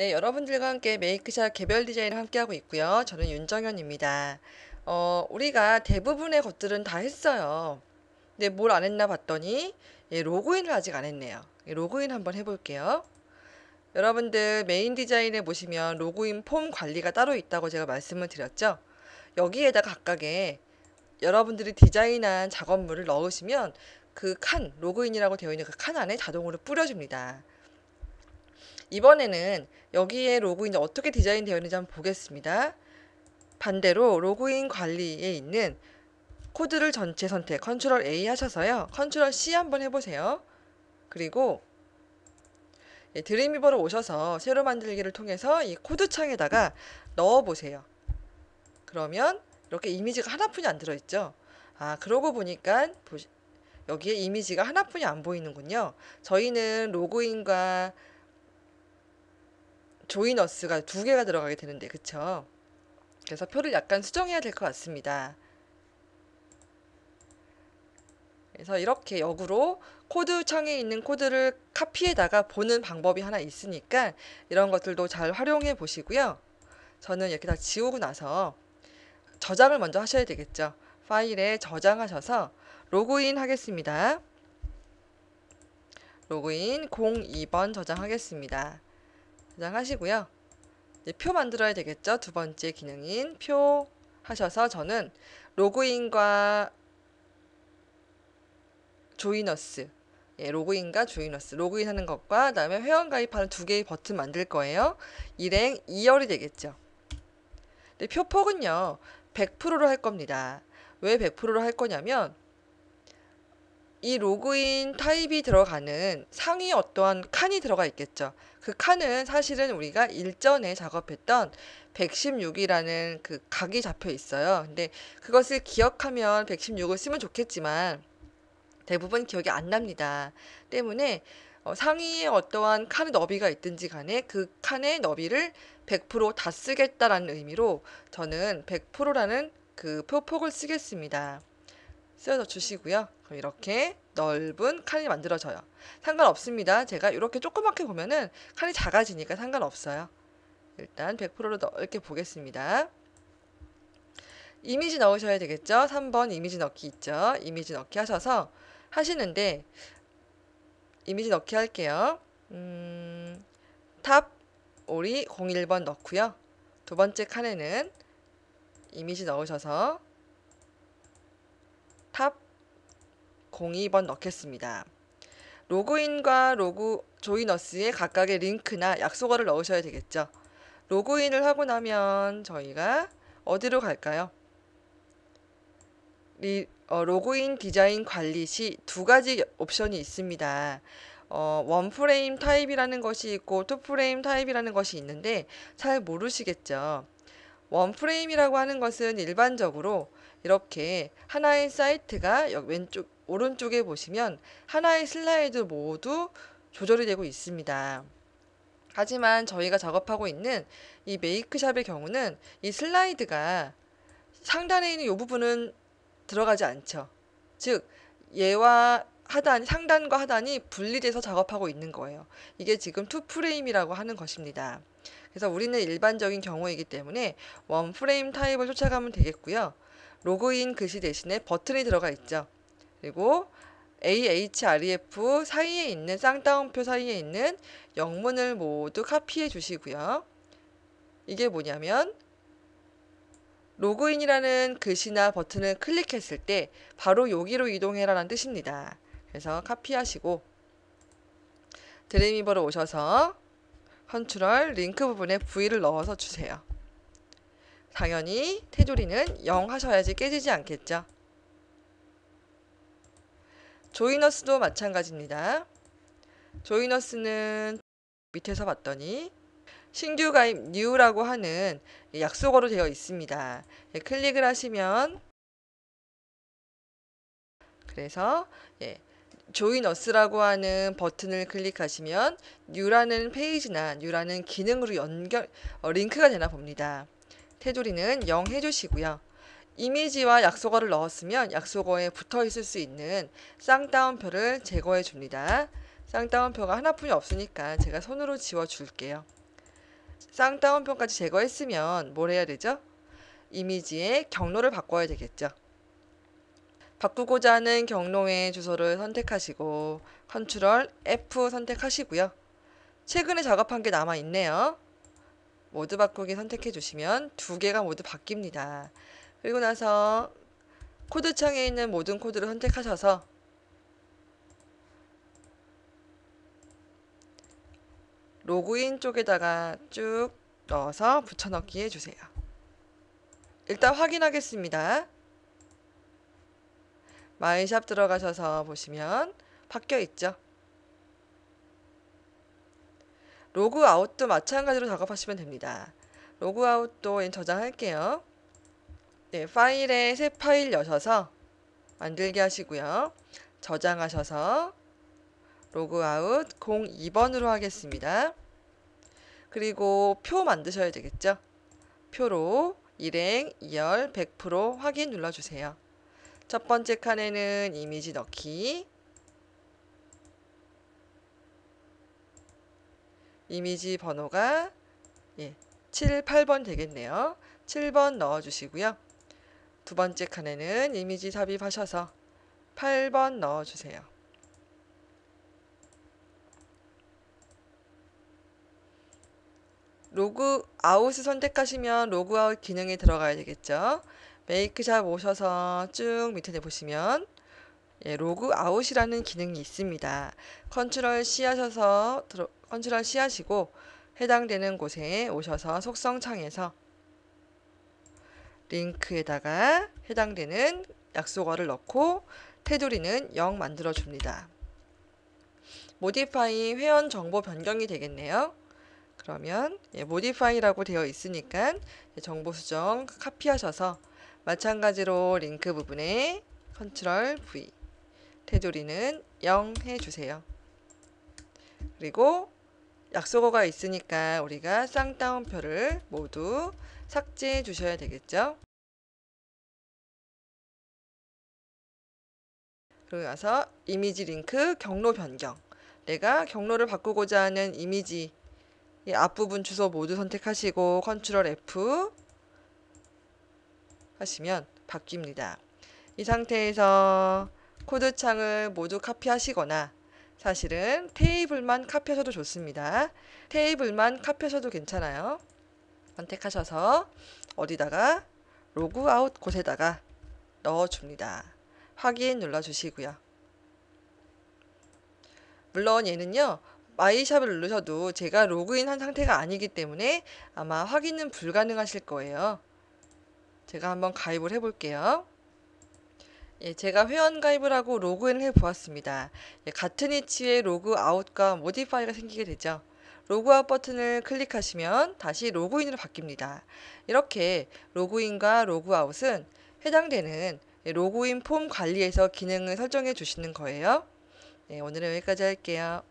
네, 여러분들과 함께 메이크샵 개별 디자인을 함께하고 있고요. 저는 윤정현입니다. 어, 우리가 대부분의 것들은 다 했어요. 근데 뭘안 했나 봤더니 예, 로그인을 아직 안 했네요. 예, 로그인 한번 해볼게요. 여러분들 메인 디자인에 보시면 로그인 폼 관리가 따로 있다고 제가 말씀을 드렸죠. 여기에다 각각의 여러분들이 디자인한 작업물을 넣으시면 그 칸, 로그인이라고 되어 있는 그 칸 안에 자동으로 뿌려줍니다. 이번에는 여기에 로그인이 어떻게 디자인되어 있는지 한번 보겠습니다. 반대로 로그인 관리에 있는 코드를 전체 선택 컨트롤 A 하셔서요. 컨트롤 C 한번 해보세요. 그리고 예, 드림이버로 오셔서 새로 만들기를 통해서 이 코드 창에다가 넣어보세요. 그러면 이렇게 이미지가 하나뿐이 안 들어있죠. 아 그러고 보니까 보시, 여기에 이미지가 하나뿐이 안 보이는군요. 저희는 로그인과 조이너스가 두 개가 들어가게 되는데 그쵸? 그래서 표를 약간 수정해야 될 것 같습니다. 그래서 이렇게 역으로 코드 창에 있는 코드를 카피에다가 보는 방법이 하나 있으니까 이런 것들도 잘 활용해 보시고요. 저는 이렇게 다 지우고 나서 저장을 먼저 하셔야 되겠죠. 파일에 저장하셔서 로그인 하겠습니다. 로그인 02번 저장하겠습니다. 저장하시고요. 이제 표 만들어야 되겠죠? 두 번째 기능인 표 하셔서 저는 로그인과 조이너스 예, 로그인과 조이너스 로그인 하는 것과 그 다음에 회원 가입하는 두 개의 버튼 만들 거예요. 일행 2열이 되겠죠. 표 폭은요. 100%로 할 겁니다. 왜 100%로 할 거냐면 이 로그인 타입이 들어가는 상위 어떠한 칸이 들어가 있겠죠. 그 칸은 사실은 우리가 일전에 작업했던 116이라는 그 각이 잡혀 있어요. 근데 그것을 기억하면 116을 쓰면 좋겠지만 대부분 기억이 안 납니다. 때문에 어, 상위에 어떠한 칸의 너비가 있든지 간에 그 칸의 너비를 100%다 쓰겠다라는 의미로 저는 100%라는 그 표폭을 쓰겠습니다. 쓰여서 주시고요. 이렇게 넓은 칸이 만들어져요. 상관없습니다. 제가 이렇게 조그맣게 보면은 칸이 작아지니까 상관없어요. 일단 100%로 넓게 보겠습니다. 이미지 넣으셔야 되겠죠? 3번 이미지 넣기 있죠? 이미지 넣기 하셔서 하시는데 이미지 넣기 할게요. 음, 탑 오리 01번 넣고요. 두 번째 칸에는 이미지 넣으셔서 탑 02번 넣겠습니다. 로그인과 로그 조이너스에 각각의 링크나 약속어를 넣으셔야 되겠죠. 로그인을 하고 나면 저희가 어디로 갈까요? 리, 어, 로그인 디자인 관리 시 두 가지 옵션이 있습니다. 어, 원 프레임 타입이라는 것이 있고 투 프레임 타입이라는 것이 있는데 잘 모르시겠죠. 원 프레임이라고 하는 것은 일반적으로 이렇게 하나의 사이트가 왼쪽 오른쪽에 보시면 하나의 슬라이드 모두 조절이 되고 있습니다. 하지만 저희가 작업하고 있는 이 메이크샵의 경우는 이 슬라이드가 상단에 있는 이 부분은 들어가지 않죠. 즉 얘와 하단 상단과 하단이 분리돼서 작업하고 있는 거예요. 이게 지금 투 프레임이라고 하는 것입니다. 그래서 우리는 일반적인 경우이기 때문에 원 프레임 타입을 쫓아가면 되겠고요. 로그인 글씨 대신에 버튼이 들어가 있죠. 그리고 AHREF 사이에 있는 쌍따옴표 사이에 있는 영문을 모두 카피해 주시고요. 이게 뭐냐면 로그인이라는 글씨나 버튼을 클릭했을 때 바로 여기로 이동해라라는 뜻입니다. 그래서 카피하시고 드레미버로 오셔서 컨트롤 링크 부분에 V를 넣어서 주세요. 당연히 테두리는 0 하셔야지 깨지지 않겠죠. 조이너스도 마찬가지입니다. 조이너스는 밑에서 봤더니 신규 가입 n 라고 하는 약속어로 되어 있습니다. 예, 클릭을 하시면 그래서 예, 조인 어스라고 하는 버튼을 클릭하시면 n 라는 페이지나 n 라는 기능으로 연결 어, 링크가 되나 봅니다. 테두리는 0 해주시고요. 이미지와 약속어를 넣었으면 약속어에 붙어 있을 수 있는 쌍따옴표를 제거해 줍니다. 쌍따옴표가 하나뿐이 없으니까 제가 손으로 지워 줄게요. 쌍따옴표까지 제거했으면 뭘 해야 되죠? 이미지의 경로를 바꿔야 되겠죠. 바꾸고자 하는 경로의 주소를 선택하시고 컨트롤 F 선택하시고요. 최근에 작업한 게 남아 있네요. 모두 바꾸기 선택해 주시면 두 개가 모두 바뀝니다. 그리고 나서 코드 창에 있는 모든 코드를 선택하셔서 로그인 쪽에다가 쭉 넣어서 붙여넣기 해주세요. 일단 확인하겠습니다. 마이샵 들어가셔서 보시면 바뀌어 있죠. 로그아웃도 마찬가지로 작업하시면 됩니다. 로그아웃도 저장할게요. 네, 파일에 새 파일 여셔서 만들게 하시고요. 저장하셔서 로그아웃 02번으로 하겠습니다. 그리고 표 만드셔야 되겠죠. 표로 일행, 이열, 100% 확인 눌러주세요. 첫 번째 칸에는 이미지 넣기, 이미지 번호가 예, 7, 8번 되겠네요. 7번 넣어주시고요. 두 번째 칸에는 이미지 삽입하셔서 8번 넣어주세요. 로그 아웃을 선택하시면 로그 아웃 기능에 들어가야 되겠죠. 메이크샵 오셔서 쭉 밑에 보시면 예, 로그 아웃이라는 기능이 있습니다. 컨트롤 C 하셔서 들어, 컨트롤 C 하시고 해당되는 곳에 오셔서 속성 창에서 링크에다가 해당되는 약속어를 넣고 테두리는 0 만들어 줍니다. 모디파이 회원 정보 변경이 되겠네요. 그러면 예, 모디파이라고 되어 있으니까 예, 정보 수정 카피하셔서 마찬가지로 링크 부분에 컨트롤 V 테두리는 0 해주세요. 그리고 약속어가 있으니까 우리가 쌍따옴표를 모두 삭제해 주셔야 되겠죠. 그리고 나서 이미지 링크 경로 변경 내가 경로를 바꾸고자 하는 이미지 이 앞부분 주소 모두 선택하시고 컨트롤 F 하시면 바뀝니다. 이 상태에서 코드 창을 모두 카피하시거나 사실은 테이블만 카피하셔도 좋습니다. 테이블만 카피하셔도 괜찮아요. 선택하셔서 어디다가 로그아웃 곳에다가 넣어줍니다. 확인 눌러주시고요. 물론 얘는요. 마이샵을 누르셔도 제가 로그인한 상태가 아니기 때문에 아마 확인은 불가능하실 거예요. 제가 한번 가입을 해볼게요. 예, 제가 회원가입을 하고 로그인을 해보았습니다. 예, 같은 위치에 로그아웃과 모디파이가 생기게 되죠. 로그아웃 버튼을 클릭하시면 다시 로그인으로 바뀝니다. 이렇게 로그인과 로그아웃은 해당되는 예, 로그인 폼 관리에서 기능을 설정해 주시는 거예요. 예, 오늘은 여기까지 할게요.